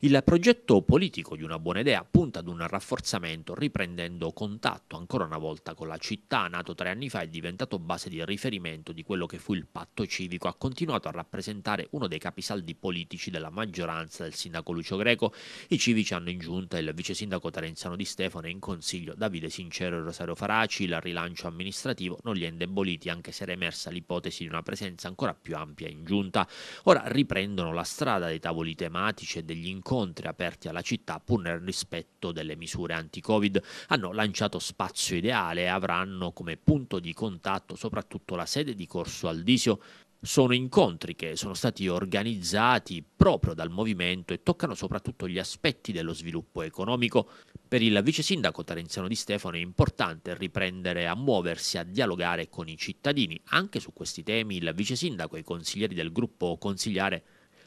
Il progetto politico di una buona idea punta ad un rafforzamento riprendendo contatto ancora una volta con la città, nato tre anni fa e diventato base di riferimento di quello che fu il patto civico, ha continuato a rappresentare uno dei capisaldi politici della maggioranza del sindaco Lucio Greco. I civici hanno in giunta il vice sindaco Terenzano Di Stefano e in consiglio Davide Sincero e Rosario Faraci. Il rilancio amministrativo non li ha indeboliti anche se era emersa l'ipotesi di una presenza ancora più ampia in giunta. Ora riprendono la strada dei tavoli tematici e degli incontri incontri aperti alla città pur nel rispetto delle misure anti-Covid, hanno lanciato spazio ideale e avranno come punto di contatto soprattutto la sede di Corso Aldisio, sono incontri che sono stati organizzati proprio dal movimento e toccano soprattutto gli aspetti dello sviluppo economico. Per il vice sindaco Tarenziano Di Stefano è importante riprendere a muoversi, a dialogare con i cittadini. Anche su questi temi il vice sindaco e i consiglieri del gruppo consigliare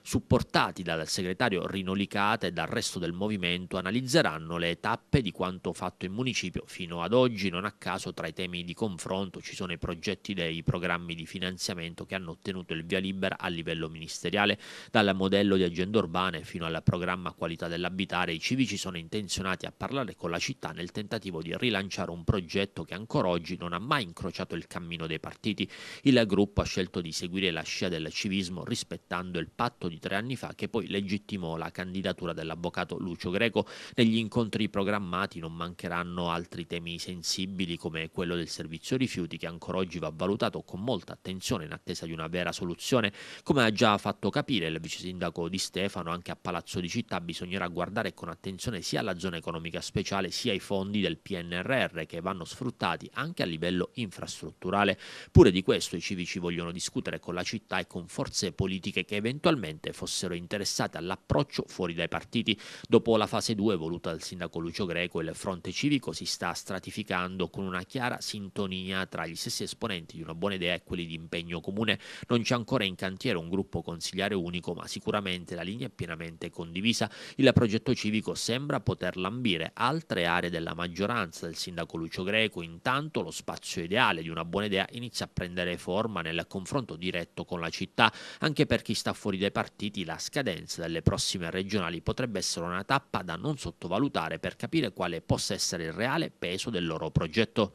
supportati dal segretario Rinolicata e dal resto del movimento, analizzeranno le tappe di quanto fatto in municipio fino ad oggi. Non a caso tra i temi di confronto ci sono i progetti dei programmi di finanziamento che hanno ottenuto il via libera a livello ministeriale, dal modello di agenda urbana fino al programma qualità dell'abitare. I civici sono intenzionati a parlare con la città nel tentativo di rilanciare un progetto che ancora oggi non ha mai incrociato il cammino dei partiti. Il gruppo ha scelto di seguire la scia del civismo rispettando il patto di tre anni fa, che poi legittimò la candidatura dell'avvocato Lucio Greco. Negli incontri programmati non mancheranno altri temi sensibili come quello del servizio rifiuti, che ancora oggi va valutato con molta attenzione in attesa di una vera soluzione. Come ha già fatto capire il vice sindaco di Stefano, anche a Palazzo di Città bisognerà guardare con attenzione sia la zona economica speciale sia i fondi del PNRR che vanno sfruttati anche a livello infrastrutturale. Pure di questo i civici vogliono discutere con la città e con forze politiche che eventualmente probabilmente fossero interessate all'approccio fuori dai partiti. Dopo la fase 2 voluta dal sindaco Lucio Greco, il fronte civico si sta stratificando con una chiara sintonia tra gli stessi esponenti di una buona idea e quelli di impegno comune. Non c'è ancora in cantiere un gruppo consigliare unico, ma sicuramente la linea è pienamente condivisa. Il progetto civico sembra poter lambire altre aree della maggioranza del sindaco Lucio Greco. Intanto lo spazio ideale di una buona idea inizia a prendere forma nel confronto diretto con la città, anche per chi sta fuori dai partiti partiti, la scadenza delle prossime regionali potrebbe essere una tappa da non sottovalutare per capire quale possa essere il reale peso del loro progetto.